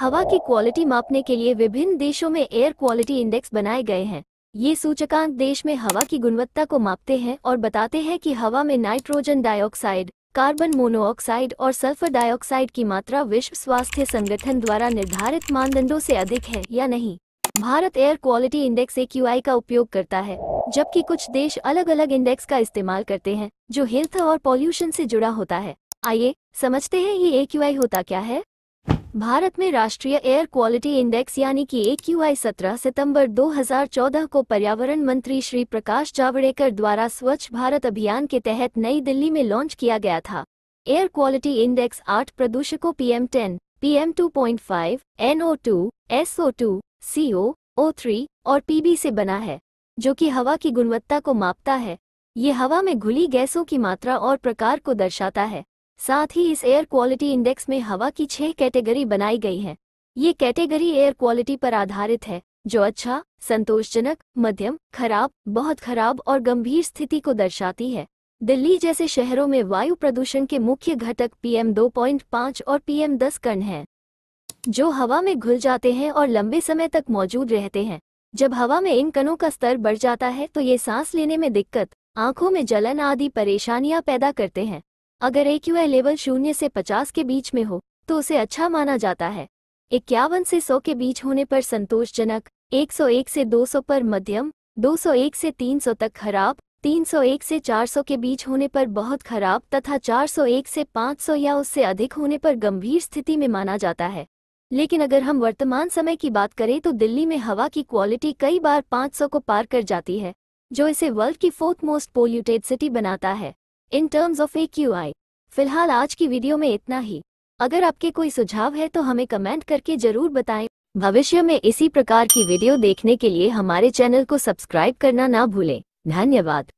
हवा की क्वालिटी मापने के लिए विभिन्न देशों में एयर क्वालिटी इंडेक्स बनाए गए हैं ये सूचकांक देश में हवा की गुणवत्ता को मापते हैं और बताते हैं कि हवा में नाइट्रोजन डाइऑक्साइड कार्बन मोनोऑक्साइड और सल्फर डाइऑक्साइड की मात्रा विश्व स्वास्थ्य संगठन द्वारा निर्धारित मानदंडों से अधिक है या नहीं Bharat air quality index A का उपयोग करता है जबकि कुछ देश अलग अलग इंडेक्स का इस्तेमाल करते हैं जो हेल्थ और पॉल्यूशन से जुड़ा होता है आइए समझते हैं ये ए होता क्या है भारत में राष्ट्रीय एयर क्वालिटी इंडेक्स यानी कि ए क्यू आई सत्रह सितम्बर चौदह को पर्यावरण मंत्री श्री प्रकाश जावड़ेकर द्वारा स्वच्छ भारत अभियान के तहत नई दिल्ली में लॉन्च किया गया था एयर क्वालिटी इंडेक्स आठ प्रदूषकों PM ten PM two point five NO two SO two CO O three और पीबी से बना है जो कि हवा की गुणवत्ता को मापता है ये हवा में घुली गैसों की मात्रा और प्रकार को दर्शाता है साथ ही इस एयर क्वालिटी इंडेक्स में हवा की छह कैटेगरी बनाई गई है ये कैटेगरी एयर क्वालिटी पर आधारित है जो अच्छा संतोषजनक मध्यम खराब बहुत खराब और गंभीर स्थिति को दर्शाती है दिल्ली जैसे शहरों में वायु प्रदूषण के मुख्य घटक पीएम 2.5 और पीएम 10 कण हैं जो हवा में घुल जाते हैं और लंबे समय तक मौजूद रहते हैं जब हवा में इन कणों का स्तर बढ़ जाता है तो ये सांस लेने में दिक्कत आंखों में जलन आदि परेशानियां पैदा करते हैं अगर ए क्यू लेवल शून्य से पचास के बीच में हो तो उसे अच्छा माना जाता है इक्यावन से सौ के बीच होने पर संतोषजनक 101 से 200 पर मध्यम 201 से 300 तक खराब 301 से 400 के बीच होने पर बहुत खराब तथा 401 से 500 या उससे अधिक होने पर गंभीर स्थिति में माना जाता है लेकिन अगर हम वर्तमान समय की बात करें तो दिल्ली में हवा की क्वालिटी कई बार 500 को पार कर जाती है जो इसे वर्ल्ड की फोर्थ मोस्ट पोल्यूटेड सिटी बनाता है in terms of A Q I फिलहाल आज की वीडियो में इतना ही अगर आपके कोई सुझाव है तो हमें कमेंट करके जरूर बताएं भविष्य में इसी प्रकार की वीडियो देखने के लिए हमारे चैनल को सब्सक्राइब करना ना भूलें धन्यवाद